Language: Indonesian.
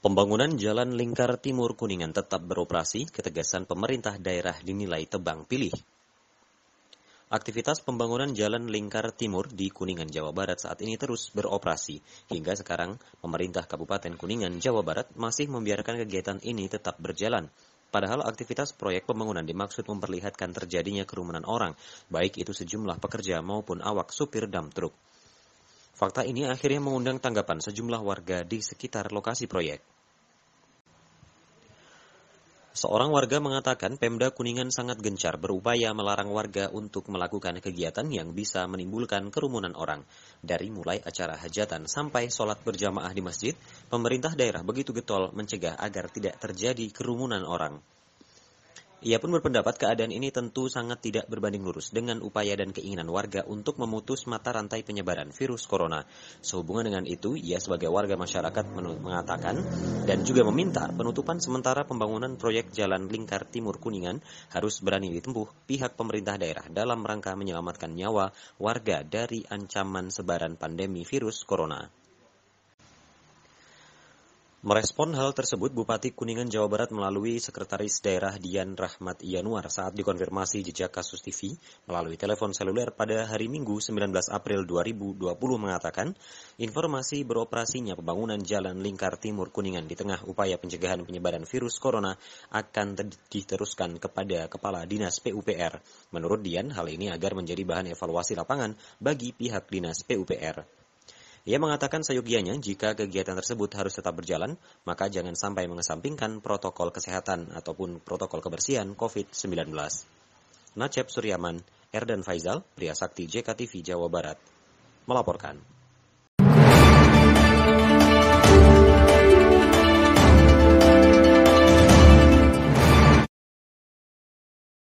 Pembangunan Jalan Lingkar Timur Kuningan tetap beroperasi, ketegasan pemerintah daerah dinilai tebang pilih. Aktivitas pembangunan Jalan Lingkar Timur di Kuningan, Jawa Barat saat ini terus beroperasi. Hingga sekarang, pemerintah Kabupaten Kuningan, Jawa Barat masih membiarkan kegiatan ini tetap berjalan. Padahal aktivitas proyek pembangunan dimaksud memperlihatkan terjadinya kerumunan orang, baik itu sejumlah pekerja maupun awak supir dam truk. Fakta ini akhirnya mengundang tanggapan sejumlah warga di sekitar lokasi proyek. Seorang warga mengatakan Pemda Kuningan sangat gencar berupaya melarang warga untuk melakukan kegiatan yang bisa menimbulkan kerumunan orang. Dari mulai acara hajatan sampai sholat berjamaah di masjid, pemerintah daerah begitu getol mencegah agar tidak terjadi kerumunan orang. Ia pun berpendapat keadaan ini tentu sangat tidak berbanding lurus dengan upaya dan keinginan warga untuk memutus mata rantai penyebaran virus corona. Sehubungan dengan itu, ia sebagai warga masyarakat mengatakan dan juga meminta penutupan sementara pembangunan proyek Jalan Lingkar Timur Kuningan harus berani ditempuh pihak pemerintah daerah dalam rangka menyelamatkan nyawa warga dari ancaman sebaran pandemi virus corona. Merespon hal tersebut, Bupati Kuningan Jawa Barat melalui Sekretaris Daerah Dian Rahmat Yanuar saat dikonfirmasi jejak kasus TV melalui telepon seluler pada hari Minggu 19 April 2020 mengatakan, informasi beroperasinya pembangunan Jalan Lingkar Timur Kuningan di tengah upaya pencegahan penyebaran virus corona akan diteruskan kepada Kepala Dinas PUPR. Menurut Dian, hal ini agar menjadi bahan evaluasi lapangan bagi pihak Dinas PUPR. Ia mengatakan seyogianya jika kegiatan tersebut harus tetap berjalan, maka jangan sampai mengesampingkan protokol kesehatan ataupun protokol kebersihan COVID-19. Nacep Suryaman, Erdan Faizal, Pria Sakti JKTV Jawa Barat, melaporkan.